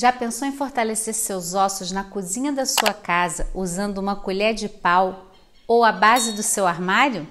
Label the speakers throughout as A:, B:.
A: Já pensou em fortalecer seus ossos na cozinha da sua casa usando uma colher de pau ou a base do seu armário?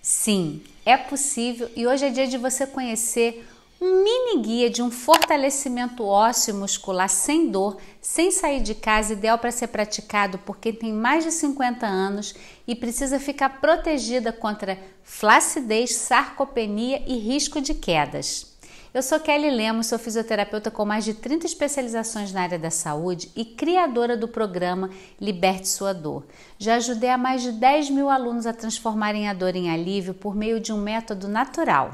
A: Sim, é possível e hoje é dia de você conhecer um mini guia de um fortalecimento ósseo e muscular sem dor, sem sair de casa, ideal para ser praticado por quem tem mais de 50 anos e precisa ficar protegida contra flacidez, sarcopenia e risco de quedas. Eu sou Kelly Lemos, sou fisioterapeuta com mais de 30 especializações na área da saúde e criadora do programa Liberte Sua Dor. Já ajudei a mais de 10 mil alunos a transformarem a dor em alívio por meio de um método natural.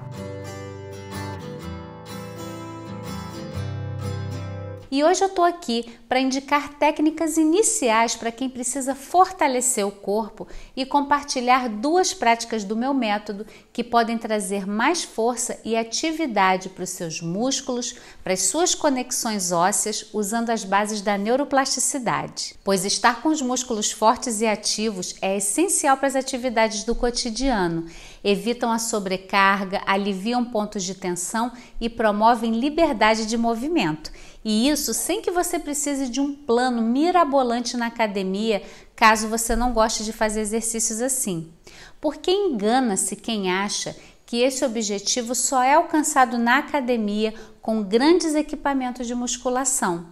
A: E hoje eu estou aqui para indicar técnicas iniciais para quem precisa fortalecer o corpo e compartilhar duas práticas do meu método que podem trazer mais força e atividade para os seus músculos, para as suas conexões ósseas, usando as bases da neuroplasticidade. Pois estar com os músculos fortes e ativos é essencial para as atividades do cotidiano evitam a sobrecarga, aliviam pontos de tensão e promovem liberdade de movimento. E isso sem que você precise de um plano mirabolante na academia, caso você não goste de fazer exercícios assim. Porque engana-se quem acha que esse objetivo só é alcançado na academia com grandes equipamentos de musculação.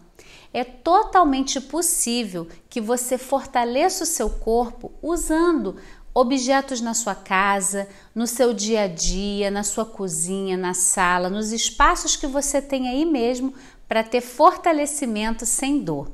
A: É totalmente possível que você fortaleça o seu corpo usando objetos na sua casa, no seu dia a dia, na sua cozinha, na sala, nos espaços que você tem aí mesmo para ter fortalecimento sem dor.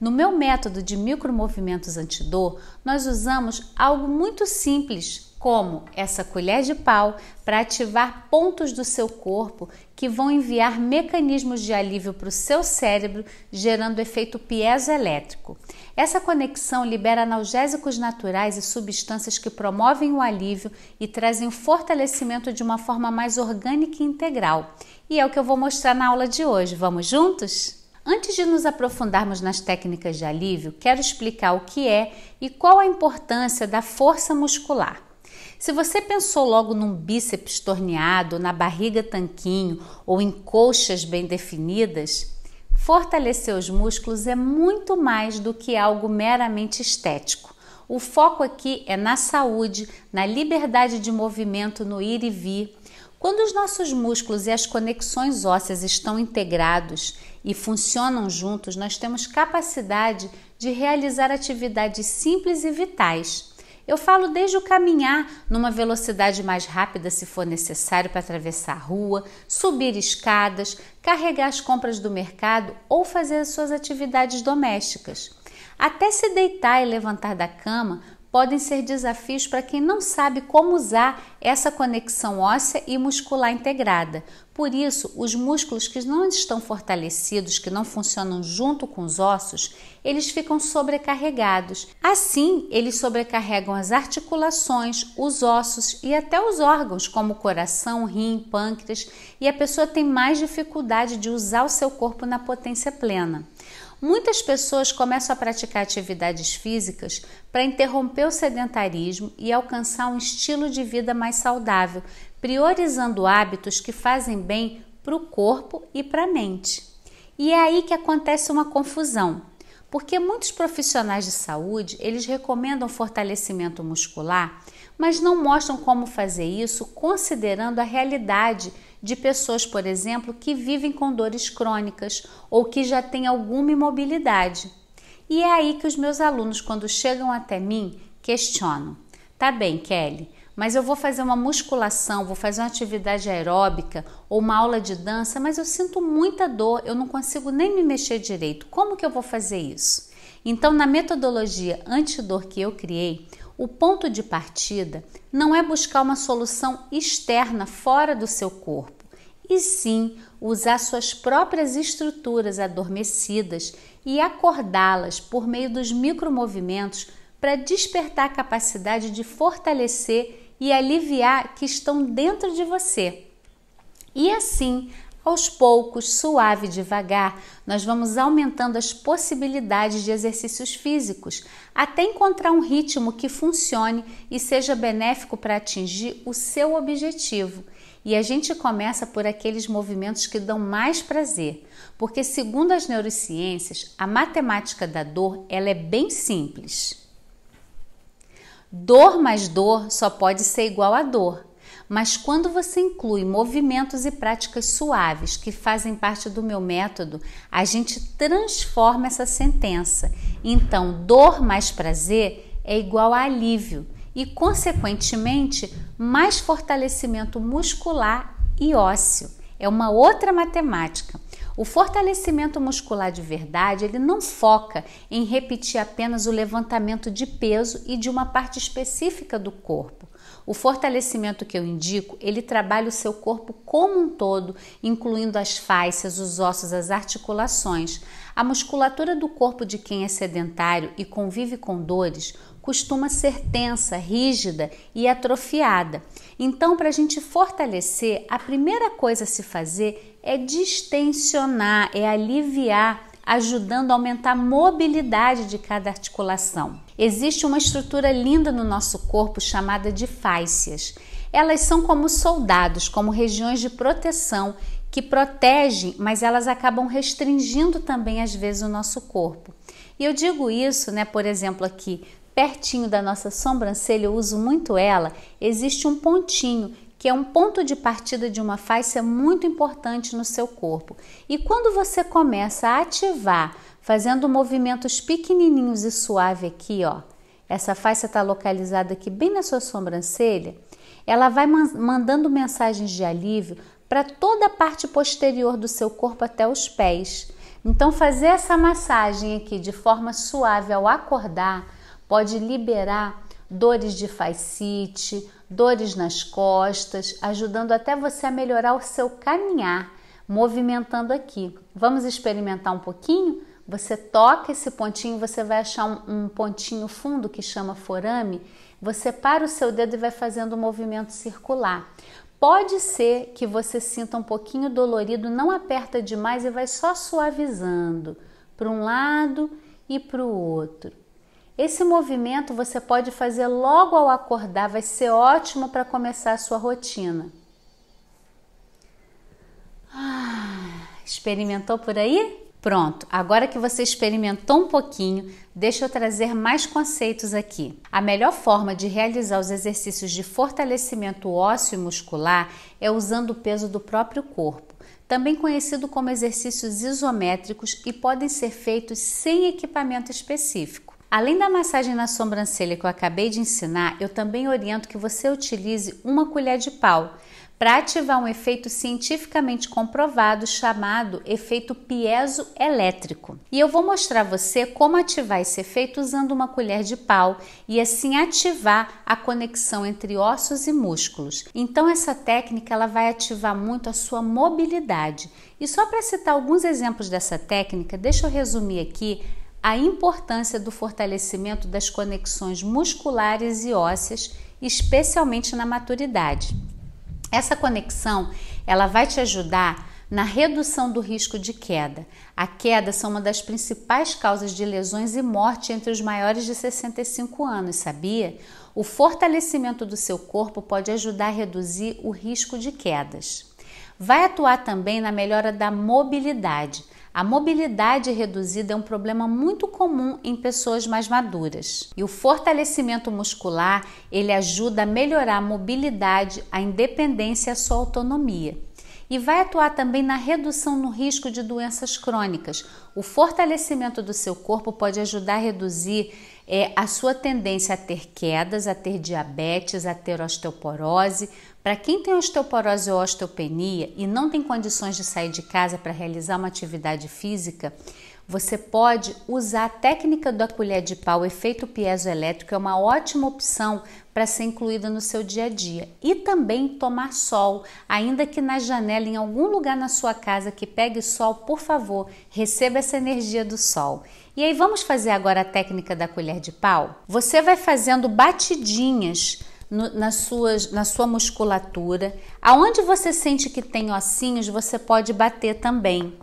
A: No meu método de micromovimentos antidor, nós usamos algo muito simples como essa colher de pau para ativar pontos do seu corpo que vão enviar mecanismos de alívio para o seu cérebro, gerando efeito piezoelétrico. Essa conexão libera analgésicos naturais e substâncias que promovem o alívio e trazem o fortalecimento de uma forma mais orgânica e integral. E é o que eu vou mostrar na aula de hoje. Vamos juntos? Antes de nos aprofundarmos nas técnicas de alívio, quero explicar o que é e qual a importância da força muscular. Se você pensou logo num bíceps torneado, na barriga tanquinho ou em coxas bem definidas, fortalecer os músculos é muito mais do que algo meramente estético. O foco aqui é na saúde, na liberdade de movimento, no ir e vir. Quando os nossos músculos e as conexões ósseas estão integrados e funcionam juntos, nós temos capacidade de realizar atividades simples e vitais. Eu falo desde o caminhar numa velocidade mais rápida se for necessário para atravessar a rua, subir escadas, carregar as compras do mercado ou fazer as suas atividades domésticas. Até se deitar e levantar da cama podem ser desafios para quem não sabe como usar essa conexão óssea e muscular integrada. Por isso, os músculos que não estão fortalecidos, que não funcionam junto com os ossos, eles ficam sobrecarregados. Assim, eles sobrecarregam as articulações, os ossos e até os órgãos, como coração, rim, pâncreas, e a pessoa tem mais dificuldade de usar o seu corpo na potência plena. Muitas pessoas começam a praticar atividades físicas para interromper o sedentarismo e alcançar um estilo de vida mais saudável, priorizando hábitos que fazem bem para o corpo e para a mente. E é aí que acontece uma confusão, porque muitos profissionais de saúde, eles recomendam fortalecimento muscular, mas não mostram como fazer isso considerando a realidade de pessoas, por exemplo, que vivem com dores crônicas ou que já têm alguma imobilidade. E é aí que os meus alunos, quando chegam até mim, questionam: tá bem, Kelly, mas eu vou fazer uma musculação, vou fazer uma atividade aeróbica ou uma aula de dança, mas eu sinto muita dor, eu não consigo nem me mexer direito. Como que eu vou fazer isso? Então, na metodologia antidor que eu criei, o ponto de partida não é buscar uma solução externa fora do seu corpo, e sim usar suas próprias estruturas adormecidas e acordá-las por meio dos micromovimentos para despertar a capacidade de fortalecer e aliviar que estão dentro de você. E assim aos poucos, suave e devagar, nós vamos aumentando as possibilidades de exercícios físicos até encontrar um ritmo que funcione e seja benéfico para atingir o seu objetivo. E a gente começa por aqueles movimentos que dão mais prazer, porque segundo as neurociências, a matemática da dor, ela é bem simples. Dor mais dor só pode ser igual a dor. Mas quando você inclui movimentos e práticas suaves que fazem parte do meu método, a gente transforma essa sentença. Então, dor mais prazer é igual a alívio e, consequentemente, mais fortalecimento muscular e ósseo. É uma outra matemática. O fortalecimento muscular de verdade, ele não foca em repetir apenas o levantamento de peso e de uma parte específica do corpo. O fortalecimento que eu indico, ele trabalha o seu corpo como um todo, incluindo as faixas, os ossos, as articulações. A musculatura do corpo de quem é sedentário e convive com dores costuma ser tensa, rígida e atrofiada. Então, para a gente fortalecer, a primeira coisa a se fazer é distensionar, é aliviar, ajudando a aumentar a mobilidade de cada articulação. Existe uma estrutura linda no nosso corpo chamada de fáscias. Elas são como soldados, como regiões de proteção que protegem, mas elas acabam restringindo também às vezes o nosso corpo. E eu digo isso, né, por exemplo, aqui pertinho da nossa sobrancelha, eu uso muito ela, existe um pontinho que é um ponto de partida de uma fáscia muito importante no seu corpo. E quando você começa a ativar fazendo movimentos pequenininhos e suave aqui, ó. Essa faixa está localizada aqui bem na sua sobrancelha. Ela vai mandando mensagens de alívio para toda a parte posterior do seu corpo até os pés. Então, fazer essa massagem aqui de forma suave ao acordar pode liberar dores de fascite, dores nas costas, ajudando até você a melhorar o seu caminhar, movimentando aqui. Vamos experimentar um pouquinho? Você toca esse pontinho, você vai achar um, um pontinho fundo que chama forame. Você para o seu dedo e vai fazendo um movimento circular. Pode ser que você sinta um pouquinho dolorido, não aperta demais e vai só suavizando para um lado e para o outro. Esse movimento você pode fazer logo ao acordar, vai ser ótimo para começar a sua rotina. Ah, experimentou por aí? Pronto, agora que você experimentou um pouquinho, deixa eu trazer mais conceitos aqui. A melhor forma de realizar os exercícios de fortalecimento ósseo e muscular é usando o peso do próprio corpo, também conhecido como exercícios isométricos e podem ser feitos sem equipamento específico. Além da massagem na sobrancelha que eu acabei de ensinar, eu também oriento que você utilize uma colher de pau para ativar um efeito cientificamente comprovado chamado efeito piezoelétrico. E eu vou mostrar a você como ativar esse efeito usando uma colher de pau e assim ativar a conexão entre ossos e músculos. Então essa técnica ela vai ativar muito a sua mobilidade. E só para citar alguns exemplos dessa técnica, deixa eu resumir aqui a importância do fortalecimento das conexões musculares e ósseas, especialmente na maturidade. Essa conexão, ela vai te ajudar na redução do risco de queda. A queda são uma das principais causas de lesões e morte entre os maiores de 65 anos, sabia? O fortalecimento do seu corpo pode ajudar a reduzir o risco de quedas. Vai atuar também na melhora da mobilidade. A mobilidade reduzida é um problema muito comum em pessoas mais maduras. E o fortalecimento muscular, ele ajuda a melhorar a mobilidade, a independência e a sua autonomia e vai atuar também na redução no risco de doenças crônicas. O fortalecimento do seu corpo pode ajudar a reduzir é, a sua tendência a ter quedas, a ter diabetes, a ter osteoporose. Para quem tem osteoporose ou osteopenia e não tem condições de sair de casa para realizar uma atividade física, você pode usar a técnica da colher de pau, efeito piezoelétrico, é uma ótima opção para ser incluída no seu dia a dia. E também tomar sol, ainda que na janela, em algum lugar na sua casa que pegue sol, por favor, receba essa energia do sol. E aí vamos fazer agora a técnica da colher de pau? Você vai fazendo batidinhas no, na, na sua musculatura. Aonde você sente que tem ossinhos, você pode bater também.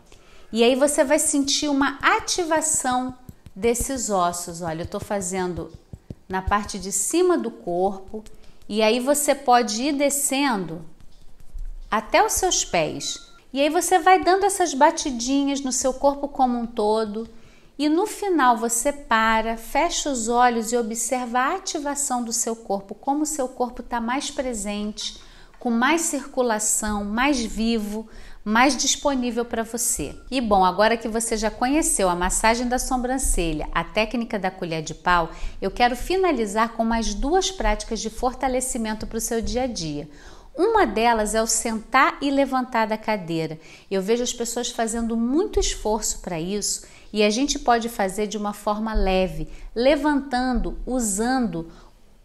A: E aí você vai sentir uma ativação desses ossos. Olha, eu estou fazendo na parte de cima do corpo e aí você pode ir descendo até os seus pés. E aí você vai dando essas batidinhas no seu corpo como um todo. E no final você para, fecha os olhos e observa a ativação do seu corpo, como o seu corpo está mais presente, com mais circulação, mais vivo, mais disponível para você. E bom, agora que você já conheceu a massagem da sobrancelha, a técnica da colher de pau, eu quero finalizar com mais duas práticas de fortalecimento para o seu dia a dia. Uma delas é o sentar e levantar da cadeira. Eu vejo as pessoas fazendo muito esforço para isso e a gente pode fazer de uma forma leve, levantando, usando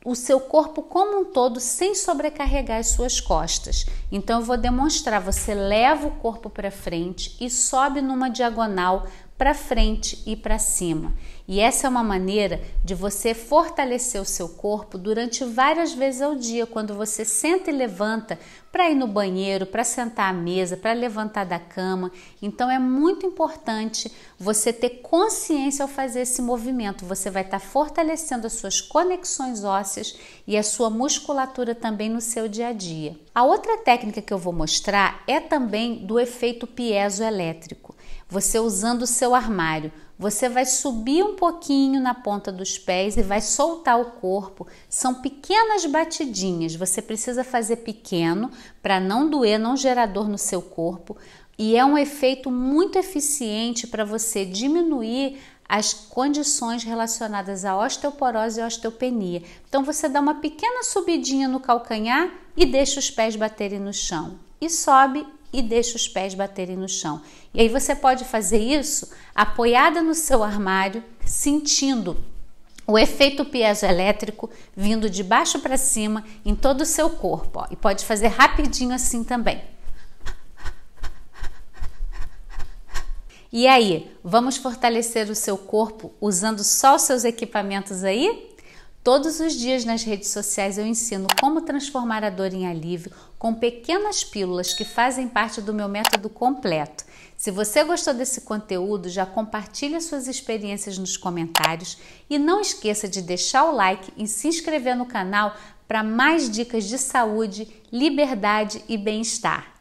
A: o seu corpo como um todo sem sobrecarregar as suas costas. Então eu vou demonstrar, você leva o corpo para frente e sobe numa diagonal para frente e para cima. E essa é uma maneira de você fortalecer o seu corpo durante várias vezes ao dia, quando você senta e levanta para ir no banheiro, para sentar à mesa, para levantar da cama. Então é muito importante você ter consciência ao fazer esse movimento. Você vai estar tá fortalecendo as suas conexões ósseas e a sua musculatura também no seu dia a dia. A outra técnica que eu vou mostrar é também do efeito piezoelétrico você usando o seu armário, você vai subir um pouquinho na ponta dos pés e vai soltar o corpo. São pequenas batidinhas, você precisa fazer pequeno para não doer, não gerar dor no seu corpo. E é um efeito muito eficiente para você diminuir as condições relacionadas à osteoporose e osteopenia. Então você dá uma pequena subidinha no calcanhar e deixa os pés baterem no chão. E sobe e deixa os pés baterem no chão. E aí você pode fazer isso apoiada no seu armário, sentindo o efeito piezoelétrico vindo de baixo para cima em todo o seu corpo. Ó. E pode fazer rapidinho assim também. E aí, vamos fortalecer o seu corpo usando só os seus equipamentos aí? Todos os dias nas redes sociais eu ensino como transformar a dor em alívio com pequenas pílulas que fazem parte do meu método completo. Se você gostou desse conteúdo, já compartilhe suas experiências nos comentários e não esqueça de deixar o like e se inscrever no canal para mais dicas de saúde, liberdade e bem-estar.